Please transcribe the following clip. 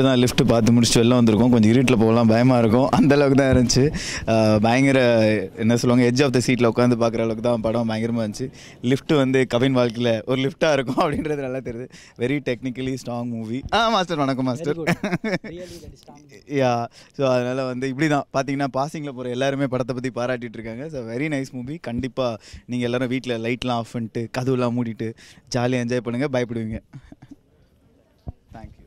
இப்போ தான் லிஃப்ட் பார்த்து முடிச்சு வெளில வந்திருக்கோம் கொஞ்சம் இருட்டில் போகலாம் பயமாக இருக்கும் அந்த அளவுக்கு தான் இருந்துச்சு பயங்கர என்ன சொல்லுவாங்க எஜ் ஆஃப் த சீட்டில் உட்காந்து பார்க்குற அளவுக்கு தான் படம் பயங்கரமாக இருந்துச்சு லிஃப்ட் வந்து கவின் வாழ்க்கையில் ஒரு லிஃப்ட்டாக இருக்கும் அப்படின்றது நல்லா தெரியுது வெரி டெக்னிக்கலி ஸ்ட்ராங் மூவி ஆ மாஸ்டர் வணக்கம் மாஸ்டர் யா ஸோ அதனால் வந்து இப்படி தான் பார்த்தீங்கன்னா பாசிங்கில் போகிற எல்லாருமே படத்தை பற்றி பாராட்டிட்டு இருக்காங்க ஸோ வெரி நைஸ் மூவி கண்டிப்பாக நீங்கள் எல்லோரும் வீட்டில் லைட்லாம் ஆஃப் பண்ணிட்டு கதவுலாம் மூடிட்டு ஜாலியாக என்ஜாய் பண்ணுங்கள் பயப்படுவீங்க தேங்க்யூ